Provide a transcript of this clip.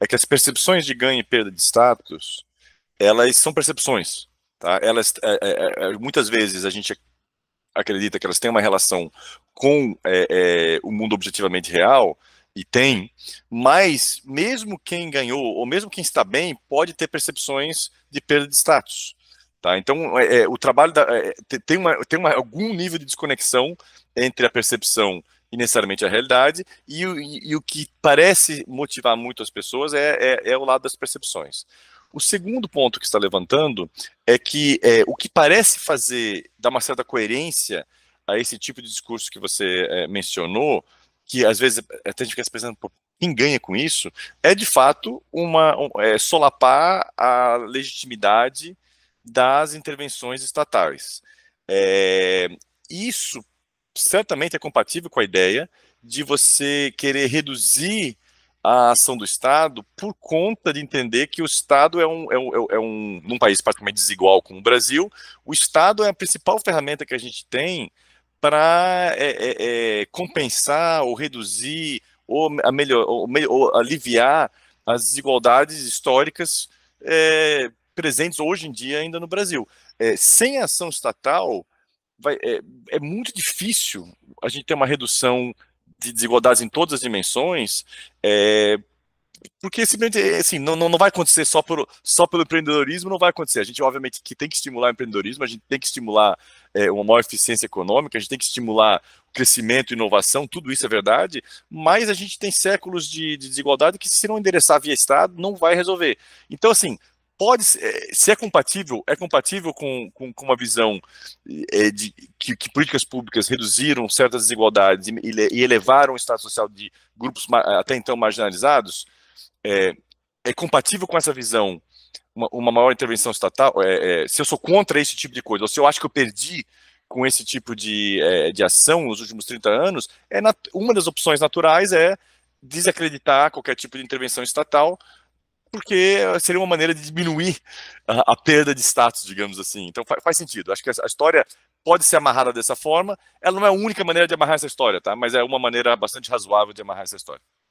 é que as percepções de ganho e perda de status, elas são percepções. Tá? Elas, é, é, é, é muitas vezes a gente acredita que elas têm uma relação com é, é, o mundo objetivamente real, e tem, mas mesmo quem ganhou, ou mesmo quem está bem, pode ter percepções de perda de status. Tá? Então, é, o trabalho da, é, tem, uma, tem uma, algum nível de desconexão entre a percepção e necessariamente a realidade, e, e, e, o que parece motivar muito as pessoas é, é, é, o lado das percepções. O segundo ponto que está levantando é que é, o que parece fazer, dar uma certa coerência a esse tipo de discurso que você é, mencionou, que às vezes até a gente fica se pensando, pô, quem ganha com isso, é de fato uma é, solapar a legitimidade das intervenções estatais. É, isso certamente é compatível com a ideia de você querer reduzir a ação do Estado por conta de entender que o Estado é um, é um, é um é num país praticamente desigual como o Brasil, o Estado é a principal ferramenta que a gente tem para é, é, é, compensar ou reduzir ou, a melhor, ou, ou aliviar as desigualdades históricas é, presentes hoje em dia ainda no Brasil. sem ação estatal, vai, é, é muito difícil a gente ter uma redução de desigualdades em todas as dimensões, é, porque simplesmente é, assim, não, não, não vai acontecer só, por, só pelo empreendedorismo, não vai acontecer. A gente, obviamente, que tem que estimular o empreendedorismo, a gente tem que estimular é, uma maior eficiência econômica, a gente tem que estimular o crescimento, inovação, tudo isso é verdade, mas a gente tem séculos de, de desigualdade que, se não endereçar via Estado, não vai resolver. Então, assim, pode eh, se é compatível, é compatível com, com, com uma visão é, de que, que, políticas públicas reduziram certas desigualdades e, e, elevaram o estado social de grupos até então marginalizados, é, é compatível com essa visão uma, uma maior intervenção estatal? É, se eu sou contra esse tipo de coisa, ou se eu acho que eu perdi com esse tipo de, de ação nos últimos 30 anos, é uma das opções naturais é desacreditar qualquer tipo de intervenção estatal porque seria uma maneira de diminuir a, a perda de status, digamos assim. Então faz, faz sentido. Acho que a, a história pode ser amarrada dessa forma. Ela não é a única maneira de amarrar essa história, tá? Mas é uma maneira bastante razoável de amarrar essa história.